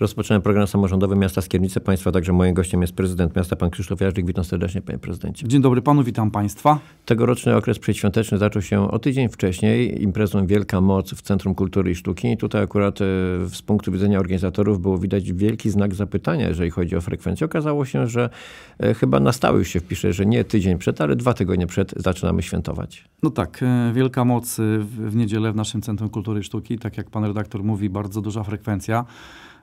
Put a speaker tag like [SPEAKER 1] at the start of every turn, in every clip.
[SPEAKER 1] Rozpoczynamy program samorządowy Miasta Skiernice, Państwa, także moim gościem jest prezydent miasta, pan Krzysztof Jażdżik. Witam serdecznie, panie prezydencie. Dzień dobry panu, witam państwa. Tegoroczny okres przedświąteczny zaczął się o tydzień wcześniej imprezą Wielka Moc w Centrum Kultury i Sztuki. I tutaj akurat e, z punktu widzenia organizatorów było widać wielki znak zapytania, jeżeli chodzi o frekwencję. Okazało się, że e, chyba na już się wpisze, że nie tydzień przed, ale dwa tygodnie przed zaczynamy świętować.
[SPEAKER 2] No tak, e, Wielka Moc w niedzielę w naszym Centrum Kultury i Sztuki, tak jak pan redaktor mówi, bardzo duża frekwencja.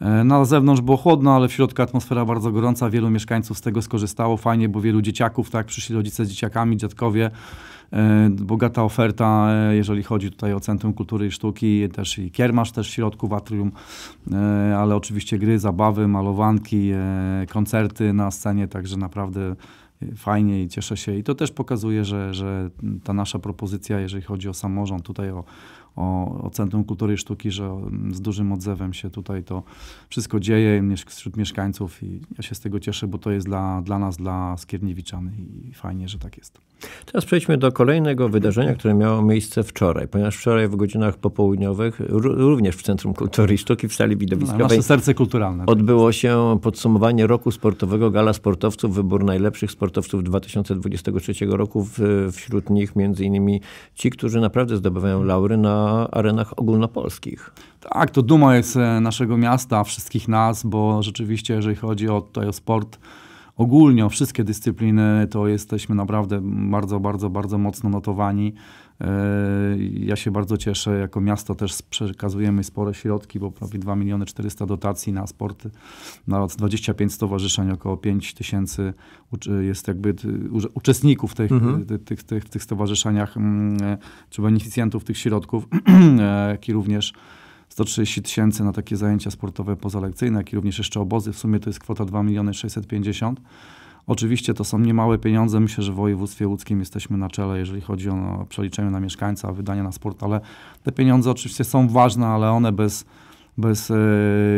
[SPEAKER 2] E, na zewnątrz było chłodno, ale w środku atmosfera bardzo gorąca. Wielu mieszkańców z tego skorzystało. Fajnie, bo wielu dzieciaków, tak, przyszli rodzice z dzieciakami, dziadkowie. E, bogata oferta, e, jeżeli chodzi tutaj o Centrum Kultury i Sztuki, też i kiermasz też w środku, w atrium, ale oczywiście gry, zabawy, malowanki, koncerty na scenie, także naprawdę fajnie i cieszę się. I to też pokazuje, że, że ta nasza propozycja, jeżeli chodzi o samorząd, tutaj o, o, o Centrum Kultury i Sztuki, że mm, z dużym odzewem się tutaj to wszystko dzieje wśród mieszkańców i ja się z tego cieszę, bo to jest dla, dla nas, dla Skierniewiczan i fajnie, że tak jest.
[SPEAKER 1] Teraz przejdźmy do kolejnego wydarzenia, które miało miejsce wczoraj, ponieważ wczoraj w godzinach popołudniowych, również w Centrum Kultury i Sztuki w sali no, widowiskowej. No, serce kulturalne. Tak odbyło się podsumowanie roku sportowego Gala Sportowców, wybór najlepszych sportowców 2023 roku. Wśród nich między innymi
[SPEAKER 2] ci, którzy naprawdę zdobywają laury na arenach ogólnopolskich. Tak, to duma jest e, naszego miasta, wszystkich nas, bo rzeczywiście, jeżeli chodzi o, tutaj, o sport, ogólnie o wszystkie dyscypliny, to jesteśmy naprawdę bardzo, bardzo, bardzo mocno notowani. E, ja się bardzo cieszę, jako miasto też przekazujemy spore środki, bo prawie 2 miliony 400 dotacji na sporty, na 25 stowarzyszeń, około 5 tysięcy jest jakby uczestników tych, mhm. tych, tych, tych, tych stowarzyszeniach, mm, czy beneficjentów tych środków, e, jak i również 130 tysięcy na takie zajęcia sportowe pozalekcyjne, jak i również jeszcze obozy. W sumie to jest kwota 2 miliony 650. Oczywiście to są niemałe pieniądze. Myślę, że w województwie łódzkim jesteśmy na czele, jeżeli chodzi o przeliczenie na mieszkańca, wydania na sport, ale te pieniądze oczywiście są ważne, ale one bez bez e,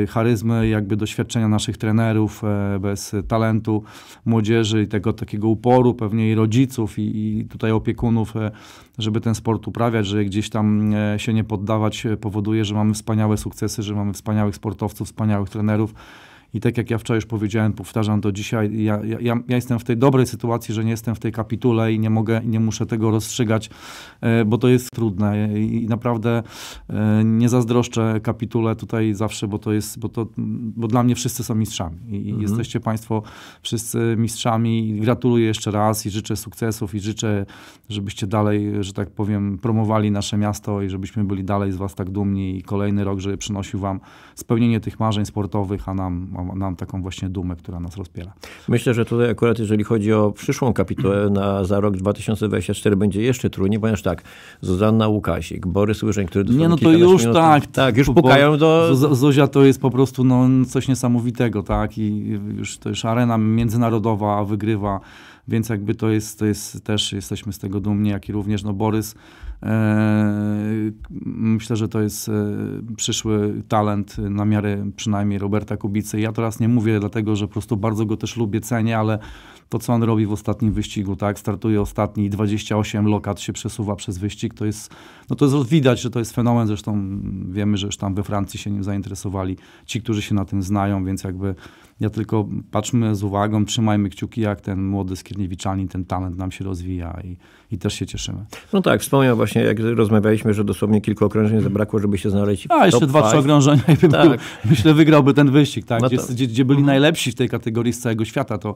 [SPEAKER 2] charyzmy, jakby doświadczenia naszych trenerów, e, bez talentu młodzieży i tego takiego uporu pewnie i rodziców i, i tutaj opiekunów, e, żeby ten sport uprawiać, że gdzieś tam się nie poddawać powoduje, że mamy wspaniałe sukcesy, że mamy wspaniałych sportowców, wspaniałych trenerów, i tak jak ja wczoraj już powiedziałem, powtarzam to dzisiaj, ja, ja, ja, jestem w tej dobrej sytuacji, że nie jestem w tej kapitule i nie mogę, nie muszę tego rozstrzygać, e, bo to jest trudne i naprawdę e, nie zazdroszczę kapitule tutaj zawsze, bo to jest, bo, to, bo dla mnie wszyscy są mistrzami i mhm. jesteście państwo wszyscy mistrzami gratuluję jeszcze raz i życzę sukcesów i życzę, żebyście dalej, że tak powiem, promowali nasze miasto i żebyśmy byli dalej z was tak dumni i kolejny rok, żeby przynosił wam spełnienie tych marzeń sportowych, a nam nam taką właśnie dumę, która nas rozpiera.
[SPEAKER 1] Myślę, że tutaj akurat jeżeli chodzi o przyszłą kapitułę na, za rok 2024 będzie jeszcze trudniej, ponieważ tak, Zuzanna Łukasik, Borys Łyżeń, który... Nie, no to już minut, tak. Tak, już pukają do...
[SPEAKER 2] Zuzia to jest po prostu no, coś niesamowitego, tak? I już to już arena międzynarodowa wygrywa, więc jakby to jest, to jest też, jesteśmy z tego dumni, jak i również no, Borys E, myślę, że to jest e, przyszły talent na miarę przynajmniej Roberta Kubicy. Ja teraz nie mówię dlatego, że po prostu bardzo go też lubię, cenię, ale to, co on robi w ostatnim wyścigu, tak, startuje ostatni, 28 lokat się przesuwa przez wyścig, to jest, no to jest widać, że to jest fenomen, zresztą wiemy, że już tam we Francji się nim zainteresowali ci, którzy się na tym znają, więc jakby ja tylko patrzmy z uwagą, trzymajmy kciuki, jak ten młody Skierniewiczanin, ten talent nam się rozwija i, i też się cieszymy. No tak, wspomniał właśnie właśnie jak rozmawialiśmy, że dosłownie kilku okrążeń zabrakło, żeby się znaleźć A, jeszcze dwa, five. trzy okrążenia i by tak. był, myślę wygrałby ten wyścig, tak? No to... gdzie, gdzie, byli mhm. najlepsi w tej kategorii z całego świata, to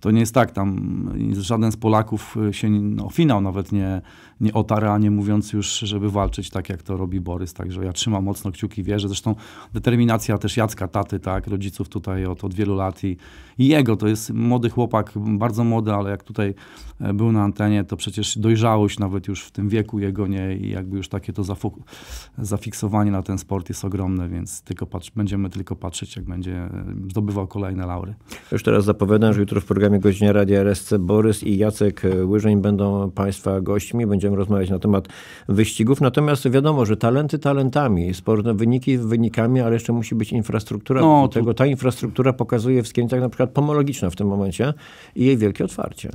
[SPEAKER 2] to nie jest tak, tam żaden z Polaków y, się no, finał nawet nie, nie otara, nie mówiąc już, żeby walczyć tak, jak to robi Borys. Także ja trzymam mocno kciuki, wierzę. Zresztą determinacja też Jacka, taty, tak, rodziców tutaj od, od wielu lat i, i jego. To jest młody chłopak, bardzo młody, ale jak tutaj e, był na antenie, to przecież dojrzałość nawet już w tym wieku jego, nie? I jakby już takie to zafiksowanie na ten sport jest ogromne, więc tylko patrz, będziemy tylko patrzeć, jak będzie e, zdobywał kolejne laury.
[SPEAKER 1] Już teraz zapowiadam, że jutro w programie programie Godzina Radia RSC Borys i Jacek Łyżeń będą Państwa gośćmi. Będziemy rozmawiać na temat wyścigów. Natomiast wiadomo, że talenty talentami, sporne wyniki wynikami, ale jeszcze musi być infrastruktura. No, tego tu... ta infrastruktura pokazuje w Skiernicach na przykład pomologiczna w tym momencie
[SPEAKER 2] i jej wielkie otwarcie.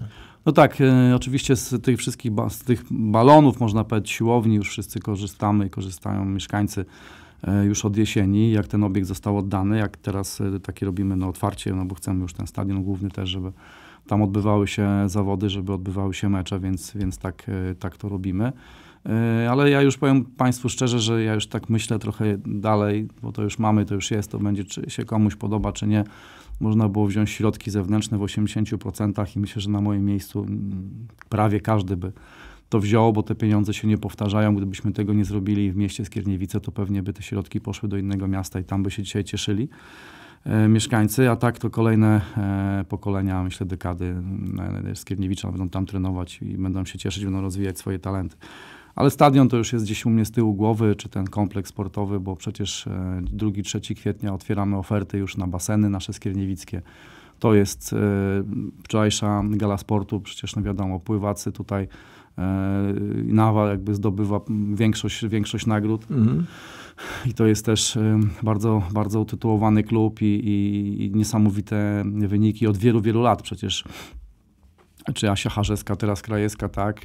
[SPEAKER 2] No tak, e, oczywiście z tych wszystkich, ba- z tych balonów, można powiedzieć, siłowni już wszyscy korzystamy i korzystają mieszkańcy E, już od jesieni, jak ten obiekt został oddany, jak teraz e, takie robimy na otwarcie, no bo chcemy już ten stadion główny też, żeby tam odbywały się zawody, żeby odbywały się mecze, więc, więc tak, e, tak to robimy. Ale ja już powiem Państwu szczerze, że ja już tak myślę trochę dalej, bo to już mamy, to już jest, to będzie, czy się komuś podoba, czy nie. Można było wziąć środki zewnętrzne w 80% i myślę, że na moim miejscu mm, prawie każdy by to wziął, bo te pieniądze się nie powtarzają. Gdybyśmy tego nie zrobili w mieście Skierniewice, to pewnie by te środki poszły do innego miasta i tam by się dzisiaj cieszyli e, mieszkańcy, a tak to kolejne e, pokolenia, myślę dekady e, Skierniewicza będą tam trenować i będą się cieszyć, będą rozwijać swoje talenty. Ale stadion to już jest gdzieś u mnie z tyłu głowy, czy ten kompleks sportowy, bo przecież 2-3 kwietnia otwieramy oferty już na baseny nasze skierniewickie. To jest e, wczorajsza gala sportu, przecież no wiadomo, pływacy tutaj e, Nawa jakby zdobywa większość, większość nagród. Mhm. I to jest też e, bardzo, bardzo utytułowany klub i, i, i niesamowite wyniki od wielu, wielu lat przecież czy Asia Harzeska, teraz Krajewska, tak,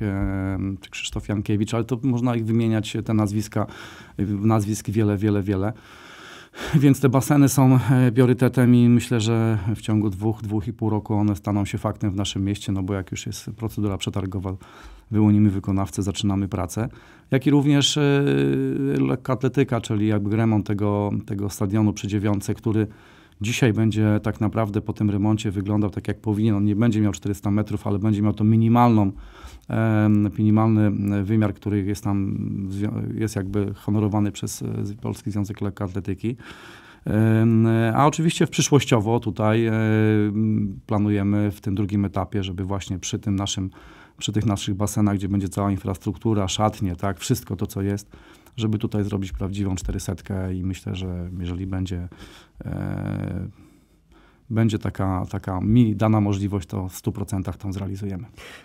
[SPEAKER 2] czy Krzysztof Jankiewicz, ale to można ich wymieniać, te nazwiska, nazwisk wiele, wiele, wiele. Więc te baseny są e, priorytetem i myślę, że w ciągu dwóch, dwóch i pół roku one staną się faktem w naszym mieście, no bo jak już jest procedura przetargowa, wyłonimy wykonawcę, zaczynamy pracę. Jak i również e, lekka atletyka, czyli jakby remont tego, tego stadionu przy dziewiątce, który Dzisiaj będzie tak naprawdę po tym remoncie wyglądał tak jak powinien. On nie będzie miał 400 metrów, ale będzie miał to minimalną, minimalny wymiar, który jest tam, jest jakby honorowany przez e, Polski Związek Lekkoatletyki. A oczywiście w przyszłościowo tutaj e, planujemy w tym drugim etapie, żeby właśnie przy tym naszym, przy tych naszych basenach, gdzie będzie cała infrastruktura, szatnie, tak, wszystko to, co jest, żeby tutaj zrobić prawdziwą 400 i myślę, że jeżeli będzie e, będzie taka, taka mi dana możliwość, to w 100% tą zrealizujemy.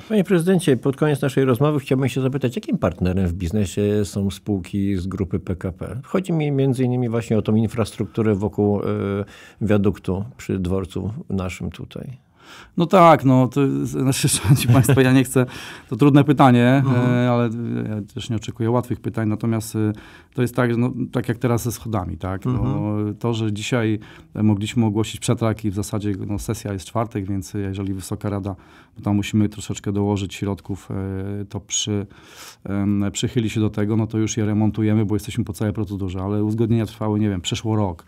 [SPEAKER 1] Panie prezydencie, pod koniec naszej rozmowy chciałbym się zapytać, jakim partnerem w biznesie są spółki z grupy PKP? Chodzi mi między innymi właśnie o tą infrastrukturę wokół y, wiaduktu przy dworcu naszym tutaj.
[SPEAKER 2] No tak, no to znaczy, szanowni państwo, ja nie chcę, to trudne pytanie, e, mhm. ale ja też nie oczekuję łatwych pytań, natomiast e, to jest tak, no, tak jak teraz ze schodami, tak? no, mhm. to, że dzisiaj mogliśmy ogłosić przetarg i w zasadzie no, sesja jest czwartek, więc jeżeli Wysoka Rada, bo tam musimy troszeczkę dołożyć środków, e, to przy, przychyli się do tego, no to już je remontujemy, bo jesteśmy po całej procedurze, ale uzgodnienia trwały, nie wiem, przeszło rok.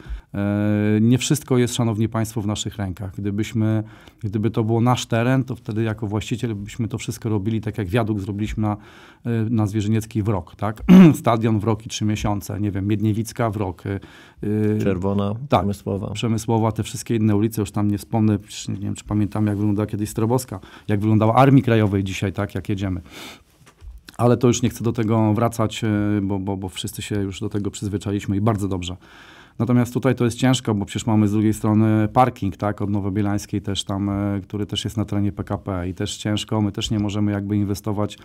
[SPEAKER 2] Nie wszystko jest, szanowni państwo, w naszych rękach. Gdybyśmy, Gdyby to było nasz teren, to wtedy jako właściciel byśmy to wszystko robili tak jak wiadukt zrobiliśmy na, e, na Zwierzyniecki w rok, tak? Stadion w rok i trzy miesiące, nie wiem, Miedniewicka w rok. E, e, Czerwona, tak, Przemysłowa. Przemysłowa, te wszystkie inne ulice, już tam nie wspomnę, nie wiem czy pamiętam jak wyglądała kiedyś Stroboska, jak wyglądała Armii Krajowej dzisiaj, tak, jak jedziemy ale to już nie chcę do tego wracać, bo, bo, bo wszyscy się już do tego przyzwyczailiśmy i bardzo dobrze. Natomiast tutaj to jest ciężko, bo przecież mamy z drugiej strony parking, tak, od Nowobielańskiej też tam, e, który też jest na terenie PKP i też ciężko, my też nie możemy jakby inwestować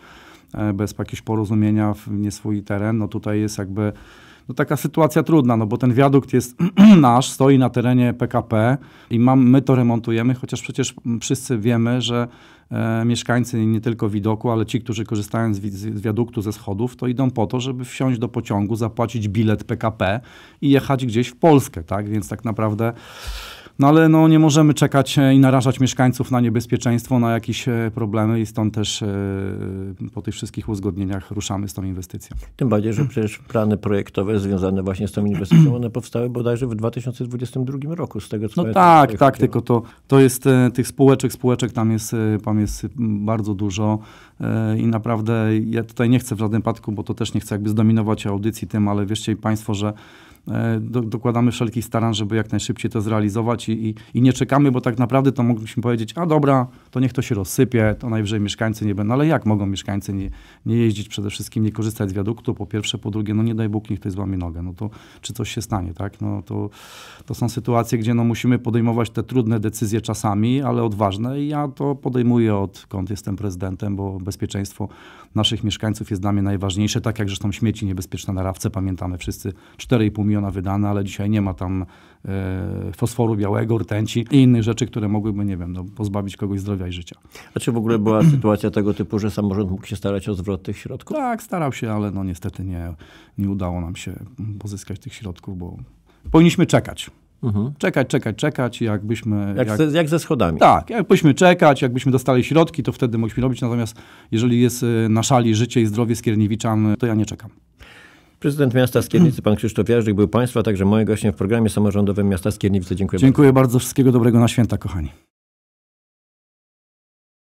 [SPEAKER 2] e, bez jakiegoś porozumienia w nie swój teren. No tutaj jest jakby no taka sytuacja trudna, no bo ten wiadukt jest nasz, stoi na terenie PKP i mam, my to remontujemy, chociaż przecież wszyscy wiemy, że e, mieszkańcy nie tylko widoku, ale ci, którzy korzystają z, z wiaduktu, ze schodów, to idą po to, żeby wsiąść do pociągu, zapłacić bilet PKP i jechać gdzieś w Polskę, tak? Więc tak naprawdę no ale no, nie możemy czekać e, i narażać mieszkańców na niebezpieczeństwo, na jakieś e, problemy i stąd też e, po tych wszystkich uzgodnieniach ruszamy z tą inwestycją. Tym bardziej, że przecież plany projektowe związane właśnie z tą inwestycją, one powstały
[SPEAKER 1] bodajże w 2022 roku, z tego co No tak, tak, tylko
[SPEAKER 2] to, to jest tych spółeczek, spółeczek tam jest, tam jest bardzo dużo i naprawdę ja tutaj nie chcę w żadnym przypadku, bo to też nie chcę jakby zdominować audycji tym, ale wierzcie Państwo, że E, do, dokładamy wszelkich starań, żeby jak najszybciej to zrealizować i, i, i, nie czekamy, bo tak naprawdę to mogliśmy powiedzieć, a dobra, to niech to się rozsypie, to najwyżej mieszkańcy nie będą, ale jak mogą mieszkańcy nie, nie jeździć przede wszystkim, nie korzystać z wiaduktu, po pierwsze, po drugie, no nie daj Bóg, niech ktoś złamie nogę, no to czy coś się stanie, tak? No to, to są sytuacje, gdzie no musimy podejmować te trudne decyzje czasami, ale odważne i ja to podejmuję odkąd jestem prezydentem, bo bezpieczeństwo naszych mieszkańców jest dla mnie najważniejsze, tak jak zresztą śmieci niebezpieczne na rawce, pamiętamy wszyscy, 4,5 miliona ona wydana, ale dzisiaj nie ma tam e, fosforu białego, rtęci i innych rzeczy, które mogłyby, nie wiem, no, pozbawić kogoś zdrowia i życia. A czy w ogóle była sytuacja tego typu, że samorząd mógł się starać o zwrot tych środków? Tak, starał się, ale no niestety nie, nie udało nam się pozyskać tych środków, bo powinniśmy czekać. Mhm. Czekać, czekać, czekać, jakbyśmy... Jak, jak, ze, jak ze schodami. Tak, jakbyśmy czekać, jakbyśmy dostali środki, to wtedy mogliśmy robić, natomiast jeżeli jest e, na szali życie i zdrowie Skierniewiczan, to ja nie czekam. Prezydent miasta Skiernicy, pan Krzysztof Jarzyk, był państwa, także moim gościem w programie samorządowym miasta Skiernicy. Dziękuję, Dziękuję bardzo. bardzo. Wszystkiego dobrego na święta, kochani.